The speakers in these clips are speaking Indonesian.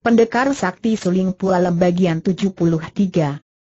Pendekar Sakti Suling Pualem bagian 73.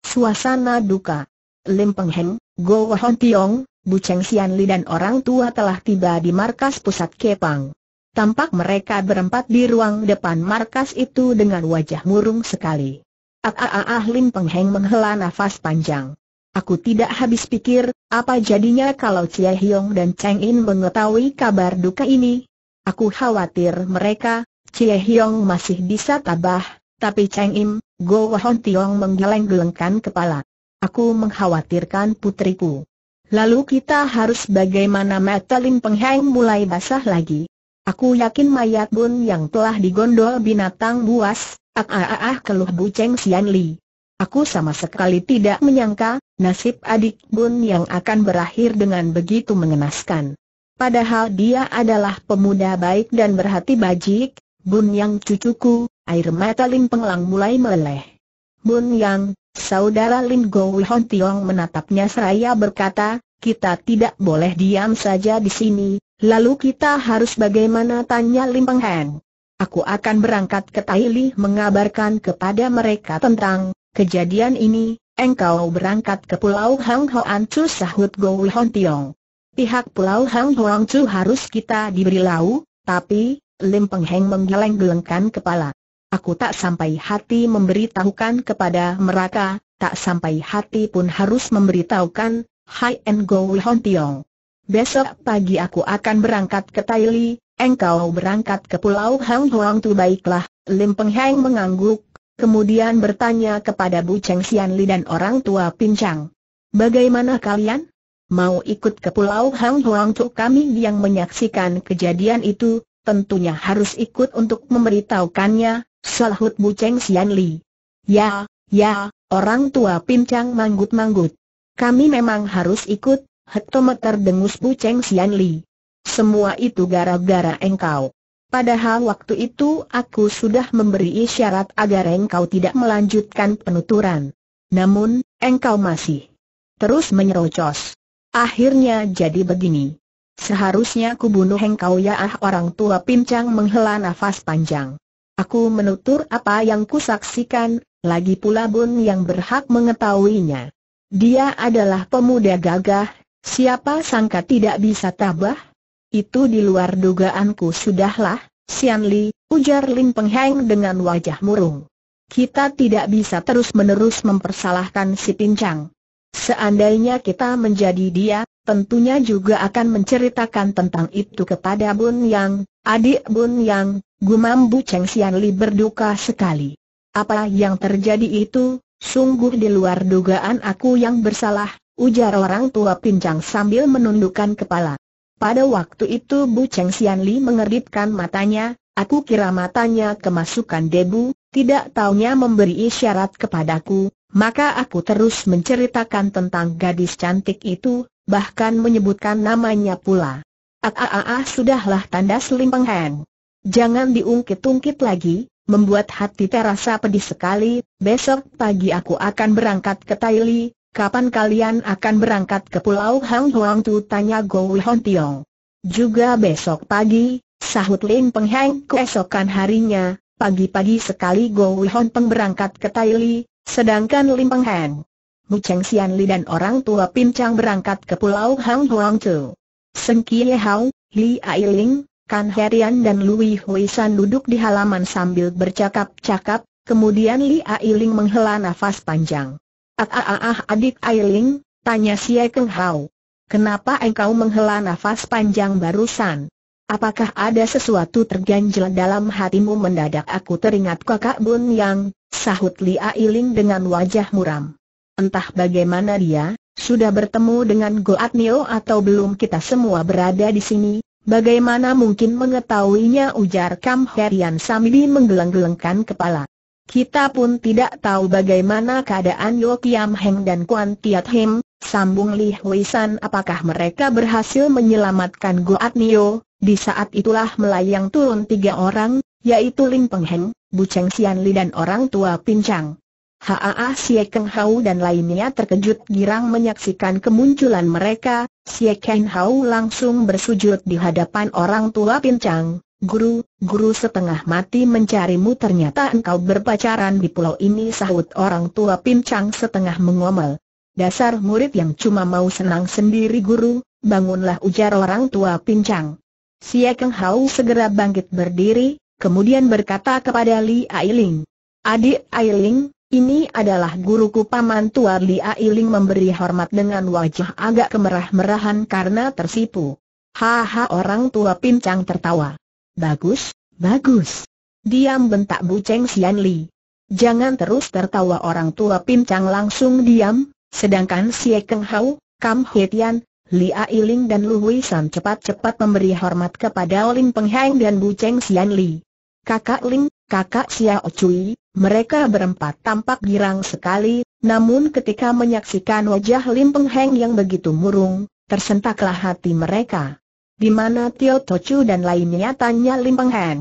Suasana duka. Lim Peng Heng, Go Hon Tiong, Bu Cheng Sian Li dan orang tua telah tiba di markas pusat Kepang. Tampak mereka berempat di ruang depan markas itu dengan wajah murung sekali. Ah ah ah, ah Lim Peng Heng menghela nafas panjang. Aku tidak habis pikir, apa jadinya kalau Cia Hiong dan Cheng In mengetahui kabar duka ini? Aku khawatir mereka, Cie Hiong masih bisa tabah, tapi Cheng Im, Go Wahon Tiong menggeleng-gelengkan kepala. Aku mengkhawatirkan putriku. Lalu kita harus bagaimana Metalin Pengheng mulai basah lagi. Aku yakin mayat Bun yang telah digondol binatang buas, ah ah ah, keluh Cheng Sian Li. Aku sama sekali tidak menyangka, nasib adik Bun yang akan berakhir dengan begitu mengenaskan. Padahal dia adalah pemuda baik dan berhati bajik, Bun Yang cucuku, air mata Lim Penglang mulai meleleh. Bun Yang, saudara Lim Gou Hon Tiong menatapnya seraya berkata, kita tidak boleh diam saja di sini, lalu kita harus bagaimana tanya Lim Peng Aku akan berangkat ke Li mengabarkan kepada mereka tentang kejadian ini, engkau berangkat ke Pulau Hang Hoan Chu sahut Gou Hon Tiong. Pihak Pulau Hang Hoan Chu harus kita diberi lau, tapi, Lim Peng Heng menggeleng-gelengkan kepala. Aku tak sampai hati memberitahukan kepada mereka, tak sampai hati pun harus memberitahukan, Hai En Go Hon Tiong. Besok pagi aku akan berangkat ke Taili, engkau berangkat ke Pulau Hang Huang tu baiklah, Lim Peng Heng mengangguk, kemudian bertanya kepada Bu Cheng Sian Li dan orang tua pincang. Bagaimana kalian? Mau ikut ke Pulau Hang Huang Tu kami yang menyaksikan kejadian itu, tentunya harus ikut untuk memberitahukannya, sahut Bu Cheng Sian Li. Ya, ya, orang tua pincang manggut-manggut. Kami memang harus ikut, hektometer dengus Bu Cheng Sian Li. Semua itu gara-gara engkau. Padahal waktu itu aku sudah memberi isyarat agar engkau tidak melanjutkan penuturan. Namun, engkau masih terus menyerocos. Akhirnya jadi begini. Seharusnya ku bunuh engkau ya ah orang tua pincang menghela nafas panjang. Aku menutur apa yang kusaksikan, lagi pula Bun yang berhak mengetahuinya. Dia adalah pemuda gagah, siapa sangka tidak bisa tabah? Itu di luar dugaanku sudahlah, Sian Li, ujar Lin Pengheng dengan wajah murung. Kita tidak bisa terus-menerus mempersalahkan si pincang. Seandainya kita menjadi dia, tentunya juga akan menceritakan tentang itu kepada Bun Yang, adik Bun Yang, gumam Bu Cheng Xianli berduka sekali. Apa yang terjadi itu, sungguh di luar dugaan aku yang bersalah, ujar orang tua pincang sambil menundukkan kepala. Pada waktu itu Bu Cheng Xianli Li matanya, aku kira matanya kemasukan debu, tidak taunya memberi isyarat kepadaku, maka aku terus menceritakan tentang gadis cantik itu, bahkan menyebutkan namanya pula. Ah, ah, ah, ah sudahlah tandas Limpeng Heng. Jangan diungkit-ungkit lagi, membuat hati terasa pedih sekali, besok pagi aku akan berangkat ke Taili, kapan kalian akan berangkat ke Pulau Hang Huang Tu tanya Go Hon Tiong. Juga besok pagi, sahut Lin Peng Heng keesokan harinya, pagi-pagi sekali Go Hon Peng berangkat ke Taili, sedangkan Lim Peng Heng Mu Cheng Xian Li dan orang tua pincang berangkat ke pulau Hang Huang Chu. Seng Kie Hao, Li Ailing, Kan Herian dan Lui Hui San duduk di halaman sambil bercakap-cakap, kemudian Li Ai Ling menghela nafas panjang. Ah ah ah, ah adik Ailing, tanya Xie Keng Hao. Kenapa engkau menghela nafas panjang barusan? Apakah ada sesuatu terganjel dalam hatimu mendadak aku teringat kakak bun yang, sahut Li Ailing dengan wajah muram. Entah bagaimana dia, sudah bertemu dengan Goat Neo atau belum kita semua berada di sini, bagaimana mungkin mengetahuinya ujar Kam Herian sambil menggeleng-gelengkan kepala. Kita pun tidak tahu bagaimana keadaan Yo Kiam Heng dan Kuan Tiat Him, sambung Li Hui San apakah mereka berhasil menyelamatkan Goat Nio, di saat itulah melayang turun tiga orang, yaitu Ling Peng Heng, Bu Cheng Xian Li dan orang tua Pincang. Haa Xie Keng Hau dan lainnya terkejut girang menyaksikan kemunculan mereka, Xie Keng Hau langsung bersujud di hadapan orang tua pincang. Guru, guru setengah mati mencarimu ternyata engkau berpacaran di pulau ini sahut orang tua pincang setengah mengomel. Dasar murid yang cuma mau senang sendiri guru, bangunlah ujar orang tua pincang. Xie Keng Hau segera bangkit berdiri, kemudian berkata kepada Li Ailing. Adik Ailing, ini adalah guruku Paman tua Li Ailing memberi hormat dengan wajah agak kemerah-merahan karena tersipu. Haha orang tua pincang tertawa. Bagus, bagus. Diam bentak Bu Cheng Sian Li. Jangan terus tertawa orang tua pincang langsung diam, sedangkan Si Keng Hao, Kam Hetian, Tian, Li Ailing dan Lu Hui San cepat-cepat memberi hormat kepada Peng Pengheng dan Bu Cheng Sian Li. Kakak Ling, kakak Xiao Cui, mereka berempat tampak girang sekali, namun ketika menyaksikan wajah Lim Peng Heng yang begitu murung, tersentaklah hati mereka. Di mana Tio Chu dan lainnya tanya Lim Peng Heng.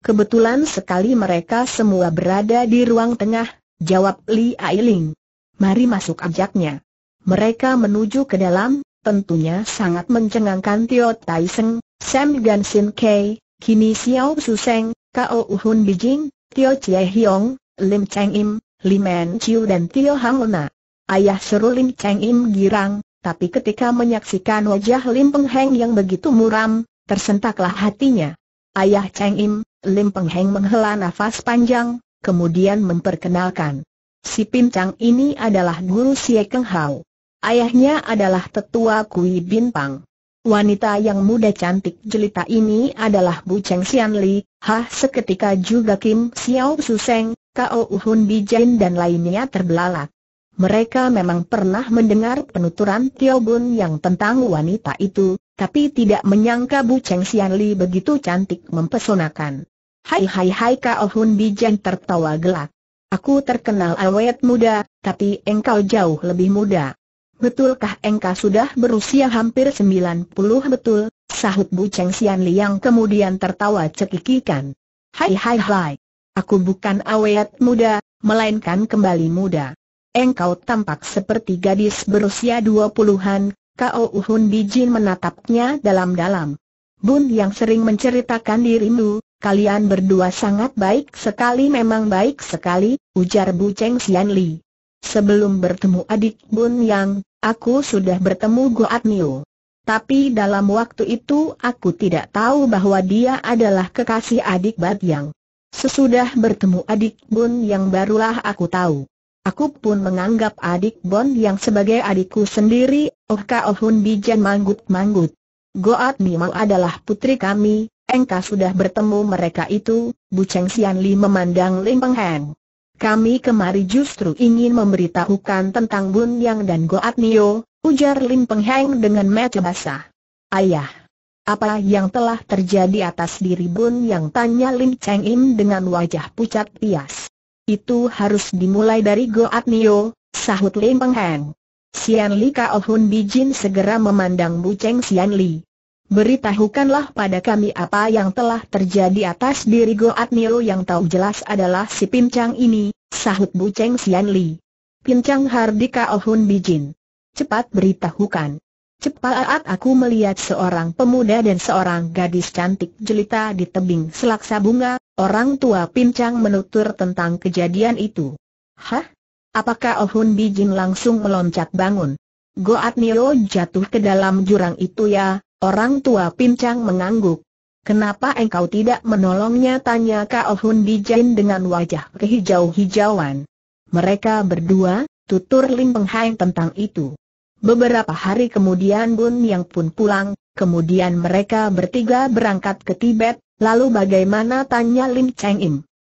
Kebetulan sekali mereka semua berada di ruang tengah, jawab Li Ailing. Mari masuk ajaknya. Mereka menuju ke dalam, tentunya sangat mencengangkan Tio Seng, Sam Sin Kei, Kini Xiao Seng, Kao Uhun Bijing, Tio Chie Hiong, Lim Cheng Im, Lim En Chiu dan Tio Hang Lena. Ayah seru Lim Cheng Im girang, tapi ketika menyaksikan wajah Lim Peng Heng yang begitu muram, tersentaklah hatinya. Ayah Cheng Im, Lim Peng Heng menghela nafas panjang, kemudian memperkenalkan. Si Pincang ini adalah guru Sie Keng Hao. Ayahnya adalah tetua Kui Bin Pang. Wanita yang muda cantik jelita ini adalah Bu Cheng Xian Li, Hah seketika juga Kim Xiao Suseng, Kao Uhun Bijen dan lainnya terbelalak. Mereka memang pernah mendengar penuturan Tio Bun yang tentang wanita itu, tapi tidak menyangka Bu Cheng Xian Li begitu cantik mempesonakan. Hai hai hai Kao Hun Bijen tertawa gelak. Aku terkenal awet muda, tapi engkau jauh lebih muda. Betulkah engkau sudah berusia hampir 90 betul? Sahut Bu Cheng Sian Liang kemudian tertawa cekikikan. Hai hai hai. Aku bukan awet muda, melainkan kembali muda. Engkau tampak seperti gadis berusia dua puluhan, Kau Uhun Bijin menatapnya dalam-dalam. Bun yang sering menceritakan dirimu, kalian berdua sangat baik sekali memang baik sekali, ujar Bu Cheng Xianli. Li. Sebelum bertemu adik Bun yang, aku sudah bertemu Goat Niu. Tapi dalam waktu itu aku tidak tahu bahwa dia adalah kekasih adik Bat Yang. Sesudah bertemu adik Bun Yang barulah aku tahu. Aku pun menganggap adik Bun Yang sebagai adikku sendiri, Oh Ohun Hun Bijan manggut-manggut. Goat Mimau adalah putri kami, engkau sudah bertemu mereka itu, Bu Cheng Sian Li memandang Lim Peng Heng. Kami kemari justru ingin memberitahukan tentang Bun Yang dan Goat Nio, Ujar Lim Peng Heng dengan mata basah. Ayah, apa yang telah terjadi atas diri Bun yang tanya Lim Cheng Im dengan wajah pucat pias. Itu harus dimulai dari Goat Nio, sahut Lim Peng Heng. Sian Li Kao Hun Bijin segera memandang Bu Cheng Sian Li. Beritahukanlah pada kami apa yang telah terjadi atas diri Goat Nio yang tahu jelas adalah si pincang ini, sahut Bu Cheng Sian Li. Pincang Hardika Ohun Bijin cepat beritahukan. Cepat aku melihat seorang pemuda dan seorang gadis cantik jelita di tebing selaksa bunga, orang tua pincang menutur tentang kejadian itu. Hah? Apakah Ohun Hun Bijin langsung meloncat bangun? Goat Nio jatuh ke dalam jurang itu ya, orang tua pincang mengangguk. Kenapa engkau tidak menolongnya tanya Kao Hun Bijin dengan wajah kehijau-hijauan. Mereka berdua, tutur Lim Hai tentang itu. Beberapa hari kemudian Bun Yang pun pulang, kemudian mereka bertiga berangkat ke Tibet, lalu bagaimana tanya Lim Cheng Im.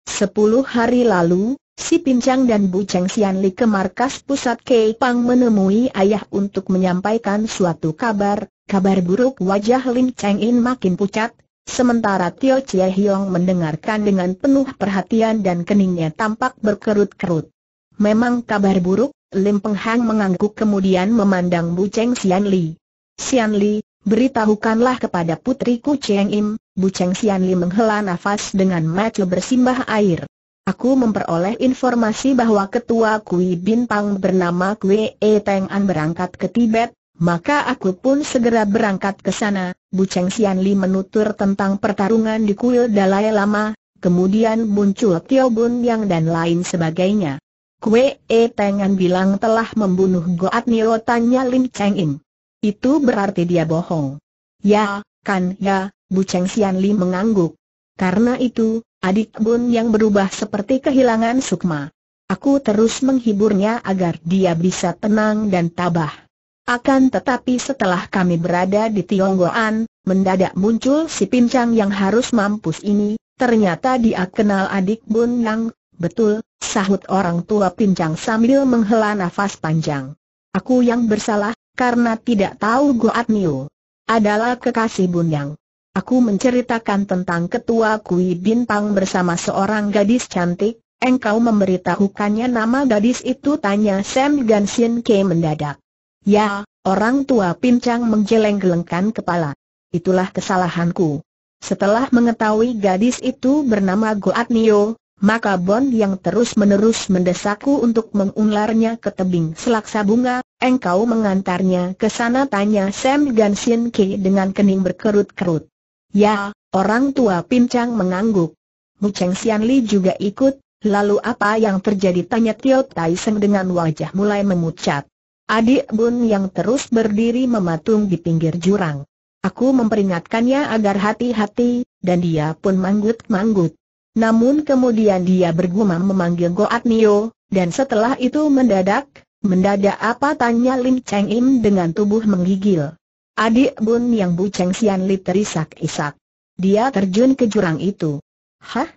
Sepuluh hari lalu, si Pincang dan Bu Cheng Sian ke markas pusat Kei Pang menemui ayah untuk menyampaikan suatu kabar, kabar buruk wajah Lim Cheng Im makin pucat, sementara Tio Chie Hiong mendengarkan dengan penuh perhatian dan keningnya tampak berkerut-kerut. Memang kabar buruk, Lim Peng Hang mengangguk kemudian memandang Bu Cheng Xian Li. Xian Li, beritahukanlah kepada putriku Cheng Im, Bu Cheng Xian Li menghela nafas dengan mata bersimbah air. Aku memperoleh informasi bahwa ketua Kui Pang bernama Kui E Teng An berangkat ke Tibet, maka aku pun segera berangkat ke sana. Bu Cheng Xian Li menutur tentang pertarungan di kuil Dalai Lama, kemudian muncul Tio Bun Yang dan lain sebagainya. Kwe E Pengan bilang telah membunuh Goat Nio tanya Lim Cheng Im. Itu berarti dia bohong. Ya, kan ya, Bu Cheng Sian Li mengangguk. Karena itu, adik Bun yang berubah seperti kehilangan sukma. Aku terus menghiburnya agar dia bisa tenang dan tabah. Akan tetapi setelah kami berada di Tionggoan, mendadak muncul si pincang yang harus mampus ini, ternyata dia kenal adik Bun Yang, Betul, sahut orang tua pincang sambil menghela nafas panjang. Aku yang bersalah, karena tidak tahu Goat Niu adalah kekasih Bunyang. Aku menceritakan tentang ketua kui bintang bersama seorang gadis cantik, engkau memberitahukannya nama gadis itu tanya Sam Gansin Ke mendadak. Ya, orang tua pincang menggeleng-gelengkan kepala. Itulah kesalahanku. Setelah mengetahui gadis itu bernama Goat Nio, maka Bon yang terus-menerus mendesakku untuk mengularnya ke tebing selaksa bunga, engkau mengantarnya ke sana tanya Sam Gansin Ki dengan kening berkerut-kerut. Ya, orang tua pincang mengangguk. Mu Cheng Sian Li juga ikut, lalu apa yang terjadi tanya Tio Tai Seng dengan wajah mulai memucat. Adik Bun yang terus berdiri mematung di pinggir jurang. Aku memperingatkannya agar hati-hati, dan dia pun manggut-manggut. Namun kemudian dia bergumam memanggil Goat Nio, dan setelah itu mendadak, mendadak apa tanya Lim Cheng Im dengan tubuh menggigil. Adik Bun yang Bu Cheng Sian Li terisak-isak. Dia terjun ke jurang itu. Hah?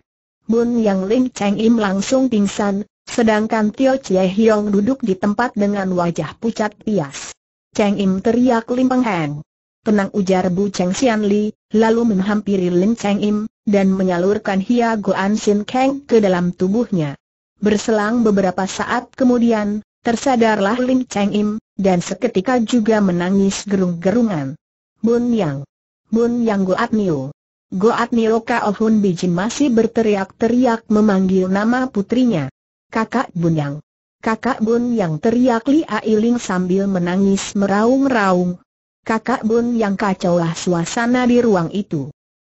Bun yang Lim Cheng Im langsung pingsan, sedangkan Tio Chie Hiong duduk di tempat dengan wajah pucat pias. Cheng Im teriak Lim Peng Heng. Tenang ujar Bu Cheng Sian Li, lalu menghampiri Lim Cheng Im, dan menyalurkan Hia Goan Sin Kang ke dalam tubuhnya. Berselang beberapa saat kemudian, tersadarlah Lim Cheng Im, dan seketika juga menangis gerung-gerungan. Bun Yang. Bun Yang Goat Niu. Goat Niu Kao Hun Bijin masih berteriak-teriak memanggil nama putrinya. Kakak Bun Yang. Kakak Bun Yang teriak Li Ailing sambil menangis meraung-raung. Kakak Bun Yang kacaulah suasana di ruang itu.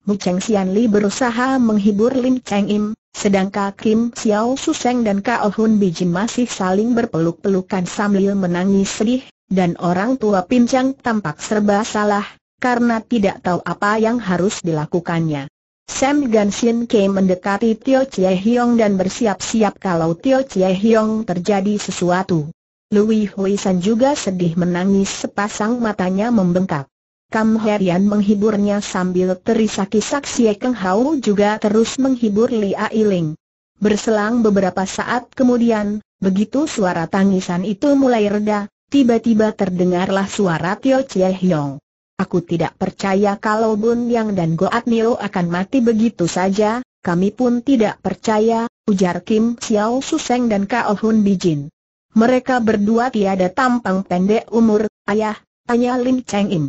Mu Cheng Xian Li berusaha menghibur Lim Cheng Im, sedangkan Kim Xiao Su Suseng dan Kao Hun Bijin masih saling berpeluk-pelukan sambil menangis sedih, dan orang tua pincang tampak serba salah, karena tidak tahu apa yang harus dilakukannya. Sam Sin Kei mendekati Tio Chie Hiong dan bersiap-siap kalau Tio Chie Hiong terjadi sesuatu. Louis Hui San juga sedih menangis sepasang matanya membengkak. Kam Herian menghiburnya sambil terisak-isak Xie Keng Hau juga terus menghibur Li Ailing. Berselang beberapa saat kemudian, begitu suara tangisan itu mulai reda, tiba-tiba terdengarlah suara Tio Chie Hyong. Aku tidak percaya kalau Bun Yang dan Goat Nio akan mati begitu saja, kami pun tidak percaya, ujar Kim Xiao Suseng dan Kao Hun Bijin. Mereka berdua tiada tampang pendek umur, ayah, tanya Lim Cheng Im.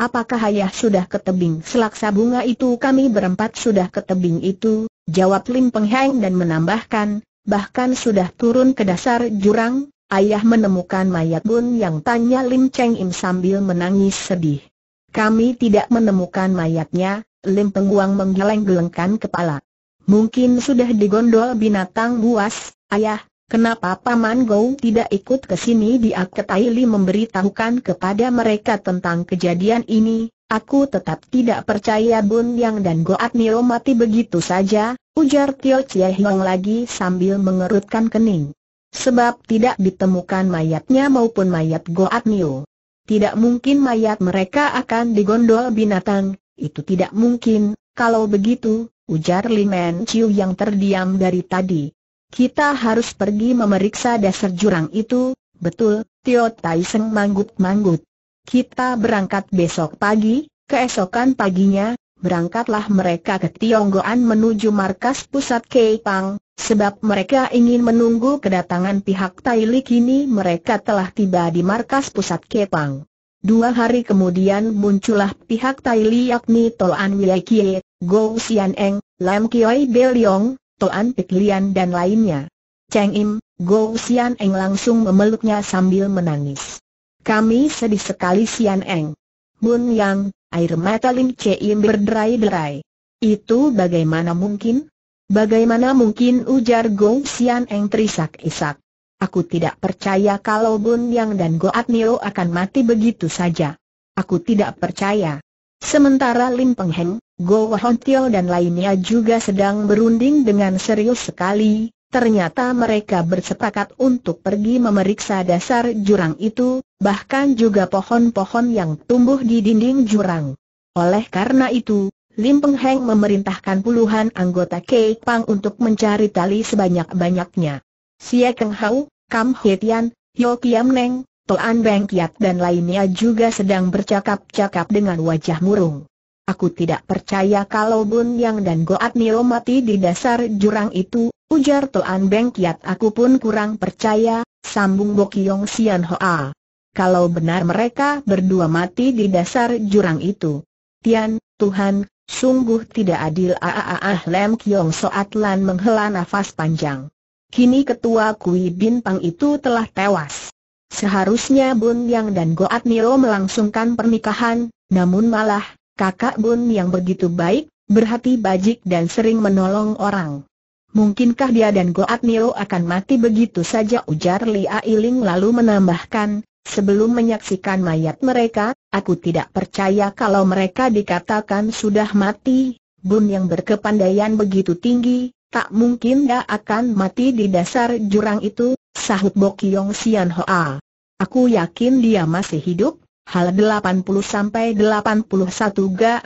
Apakah ayah sudah ke tebing selaksa bunga itu kami berempat sudah ke tebing itu, jawab Lim Peng Heng dan menambahkan, bahkan sudah turun ke dasar jurang, ayah menemukan mayat Bun yang tanya Lim Cheng Im sambil menangis sedih. Kami tidak menemukan mayatnya, Lim Penguang menggeleng-gelengkan kepala. Mungkin sudah digondol binatang buas, ayah, Kenapa Paman Gou tidak ikut ke sini dia ketahui memberitahukan kepada mereka tentang kejadian ini, aku tetap tidak percaya Bun Yang dan Goat Nio mati begitu saja, ujar Tio Chie Hiong lagi sambil mengerutkan kening. Sebab tidak ditemukan mayatnya maupun mayat Goat Nio. Tidak mungkin mayat mereka akan digondol binatang, itu tidak mungkin, kalau begitu, ujar Li Men Chiu yang terdiam dari tadi. Kita harus pergi memeriksa dasar jurang itu, betul, Tio Tai manggut-manggut. Kita berangkat besok pagi, keesokan paginya, berangkatlah mereka ke Tionggoan menuju markas pusat Keipang, sebab mereka ingin menunggu kedatangan pihak Taili kini mereka telah tiba di markas pusat Keipang. Dua hari kemudian muncullah pihak Taili yakni Tolan Wilkie, Go Sian Eng, Lam Kioi Beliong, Toan piklian dan lainnya. Cheng Im, Go Sian Eng langsung memeluknya sambil menangis. Kami sedih sekali Sian Eng. Mun Yang, air mata Lim Che Im berderai-derai. Itu bagaimana mungkin? Bagaimana mungkin ujar Go Sian Eng terisak-isak. Aku tidak percaya kalau Bun Yang dan Goat Nio akan mati begitu saja. Aku tidak percaya. Sementara Lim Peng Heng, Go Hontio dan lainnya juga sedang berunding dengan serius sekali, ternyata mereka bersepakat untuk pergi memeriksa dasar jurang itu, bahkan juga pohon-pohon yang tumbuh di dinding jurang. Oleh karena itu, Lim Peng Heng memerintahkan puluhan anggota Kei Pang untuk mencari tali sebanyak-banyaknya. Xie Keng Hau, Kam He Tian, Yo Kiam Neng, Toan Beng Kiat dan lainnya juga sedang bercakap-cakap dengan wajah murung. Aku tidak percaya kalau Bun Yang dan Goat Nio mati di dasar jurang itu, ujar Toan Beng Kiat aku pun kurang percaya, sambung Bokiong Sian Hoa. Kalau benar mereka berdua mati di dasar jurang itu. Tian, Tuhan, sungguh tidak adil aaah Lem Kiong Soat Lan menghela nafas panjang. Kini ketua Kui Bin Pang itu telah tewas. Seharusnya Bun Yang dan Goat Nilo melangsungkan pernikahan, namun malah, kakak Bun yang begitu baik, berhati bajik dan sering menolong orang. Mungkinkah dia dan Goat Nio akan mati begitu saja ujar Lia Iling lalu menambahkan, sebelum menyaksikan mayat mereka, aku tidak percaya kalau mereka dikatakan sudah mati, Bun yang berkepandaian begitu tinggi, tak mungkin dia akan mati di dasar jurang itu, sahut Bokyong Sian Hoa. Aku yakin dia masih hidup, hal 80-81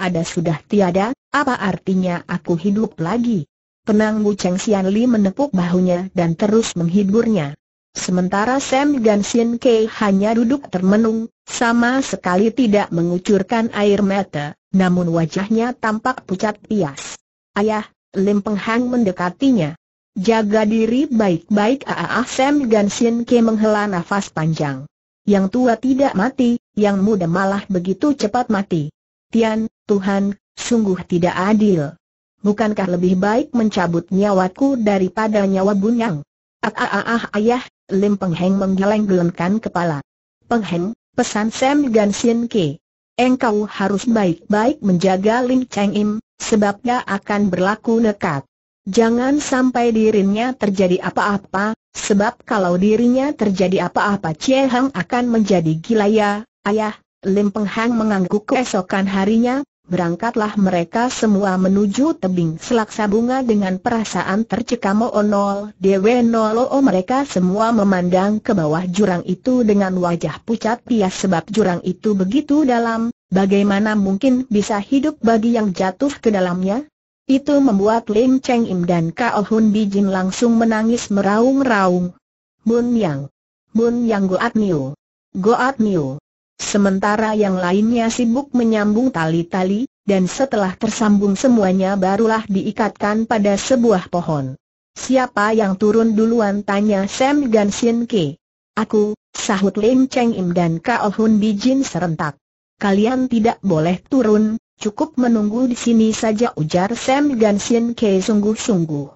ada sudah tiada, apa artinya aku hidup lagi? Penanggu Cheng Xian Li menepuk bahunya dan terus menghiburnya. Sementara Sam Gansin Ke hanya duduk termenung, sama sekali tidak mengucurkan air mata, namun wajahnya tampak pucat pias. Ayah, Lim Peng Hang mendekatinya. Jaga diri baik-baik ah Sam Gansin Ke menghela nafas panjang yang tua tidak mati, yang muda malah begitu cepat mati. Tian, Tuhan, sungguh tidak adil. Bukankah lebih baik mencabut nyawaku daripada nyawa Bunyang? Ah ah ah, ah ayah, Lim Heng menggeleng-gelengkan kepala. Pengheng, pesan Sam Gansin Ke. Engkau harus baik-baik menjaga Lim Cheng Im, sebab akan berlaku nekat. Jangan sampai dirinya terjadi apa-apa, sebab kalau dirinya terjadi apa-apa Cie Hang akan menjadi gila ya, ayah. Lim Peng Hang mengangguk keesokan harinya, berangkatlah mereka semua menuju tebing selaksa bunga dengan perasaan tercekam nol, dewe o mereka semua memandang ke bawah jurang itu dengan wajah pucat pias sebab jurang itu begitu dalam, bagaimana mungkin bisa hidup bagi yang jatuh ke dalamnya? Itu membuat Lim Cheng Im dan Kao Hun Bijin langsung menangis meraung-raung. Bun Yang. Bun Yang Goat Niu. Goat Niu. Sementara yang lainnya sibuk menyambung tali-tali, dan setelah tersambung semuanya barulah diikatkan pada sebuah pohon. Siapa yang turun duluan tanya Sam Gan Sin Ki. Aku, sahut Lim Cheng Im dan Kao Hun Bijin serentak. Kalian tidak boleh turun, Cukup menunggu di sini saja ujar Sam Ganshin Ke sungguh-sungguh.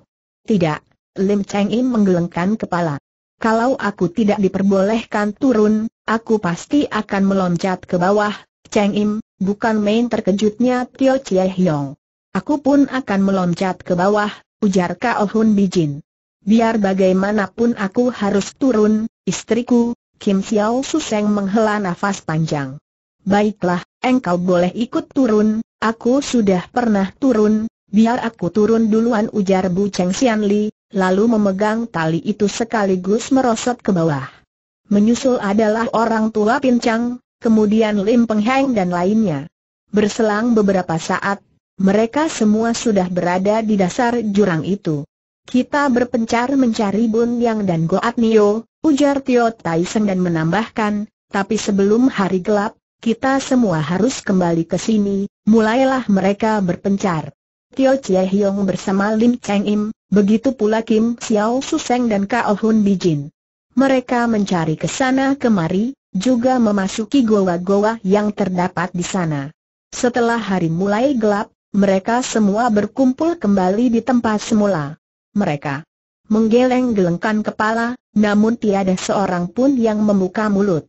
Tidak, Lim Cheng Im menggelengkan kepala. Kalau aku tidak diperbolehkan turun, aku pasti akan meloncat ke bawah, Cheng Im, bukan main terkejutnya Tio Chie Hiong. Aku pun akan meloncat ke bawah, ujar Kao oh Hun Bijin. Biar bagaimanapun aku harus turun, istriku, Kim Xiao Suseng menghela nafas panjang. Baiklah, engkau boleh ikut turun, aku sudah pernah turun, biar aku turun duluan ujar Bu Cheng Xian Li, lalu memegang tali itu sekaligus merosot ke bawah. Menyusul adalah orang tua pincang, kemudian Lim Peng Heng dan lainnya. Berselang beberapa saat, mereka semua sudah berada di dasar jurang itu. Kita berpencar mencari Bun Yang dan Goat Nio, ujar Tio Tai Seng dan menambahkan, tapi sebelum hari gelap, kita semua harus kembali ke sini, mulailah mereka berpencar. Tio Chie Hiong bersama Lim Cheng Im, begitu pula Kim Xiao Su Seng dan Kao Hun Bijin. Mereka mencari ke sana kemari, juga memasuki goa-goa yang terdapat di sana. Setelah hari mulai gelap, mereka semua berkumpul kembali di tempat semula. Mereka menggeleng-gelengkan kepala, namun tiada seorang pun yang membuka mulut.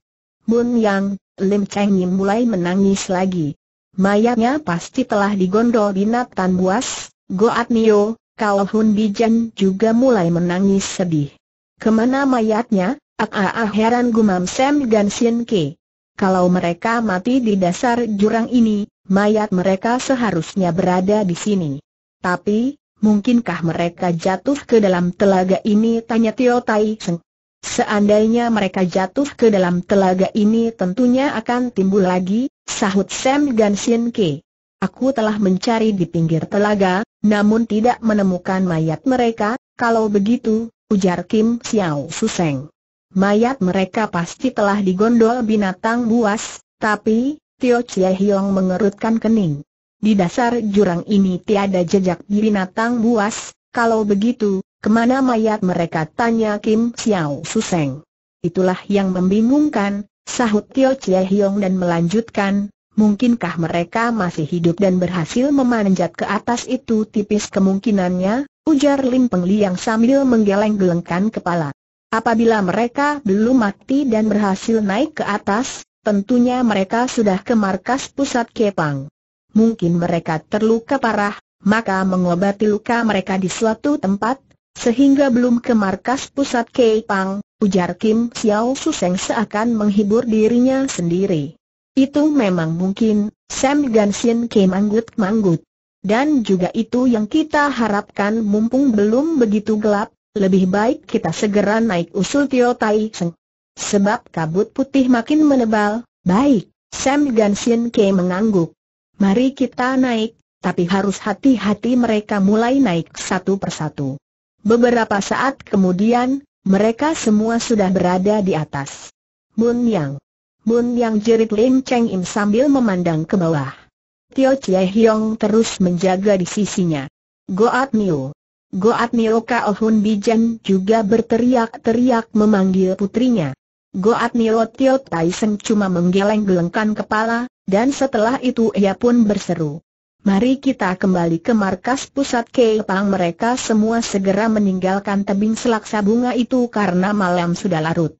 Bun Yang, Lim Cheng Yim mulai menangis lagi. Mayatnya pasti telah digondol binatang buas, Goat Nio, kalau Hun Bijan juga mulai menangis sedih. Kemana mayatnya? Ah, ah, ah, heran gumam Sam Gan Sien Ke. Kalau mereka mati di dasar jurang ini, mayat mereka seharusnya berada di sini. Tapi, mungkinkah mereka jatuh ke dalam telaga ini? Tanya Tio Tai Seng. Seandainya mereka jatuh ke dalam telaga ini tentunya akan timbul lagi, sahut Sam Gansin Ke. Aku telah mencari di pinggir telaga, namun tidak menemukan mayat mereka, kalau begitu, ujar Kim Xiao Suseng. Mayat mereka pasti telah digondol binatang buas, tapi, Tio Chie Hiong mengerutkan kening. Di dasar jurang ini tiada jejak binatang buas, kalau begitu, Kemana mayat mereka tanya Kim Xiao Suseng. Itulah yang membingungkan, sahut Tio Chie Hiong dan melanjutkan, mungkinkah mereka masih hidup dan berhasil memanjat ke atas itu tipis kemungkinannya, ujar Lim Peng Liang sambil menggeleng-gelengkan kepala. Apabila mereka belum mati dan berhasil naik ke atas, tentunya mereka sudah ke markas pusat Kepang. Mungkin mereka terluka parah, maka mengobati luka mereka di suatu tempat, sehingga belum ke markas pusat Keipang, ujar Kim Xiao Suseng seakan menghibur dirinya sendiri. Itu memang mungkin, Sam Gansin Kim manggut-manggut. Dan juga itu yang kita harapkan mumpung belum begitu gelap, lebih baik kita segera naik usul Tio Tai Seng. Sebab kabut putih makin menebal, baik, Sam Gansin Ke mengangguk. Mari kita naik, tapi harus hati-hati mereka mulai naik satu persatu. Beberapa saat kemudian, mereka semua sudah berada di atas. Bun Yang. Bun Yang jerit Lim Cheng Im sambil memandang ke bawah. Tio Chie Hiong terus menjaga di sisinya. Goat Niu, Goat Niu Kao Hun Bijan juga berteriak-teriak memanggil putrinya. Goat Niu Tio Tai Seng cuma menggeleng-gelengkan kepala, dan setelah itu ia pun berseru. Mari kita kembali ke markas pusat Kepang. Mereka semua segera meninggalkan tebing selaksa bunga itu karena malam sudah larut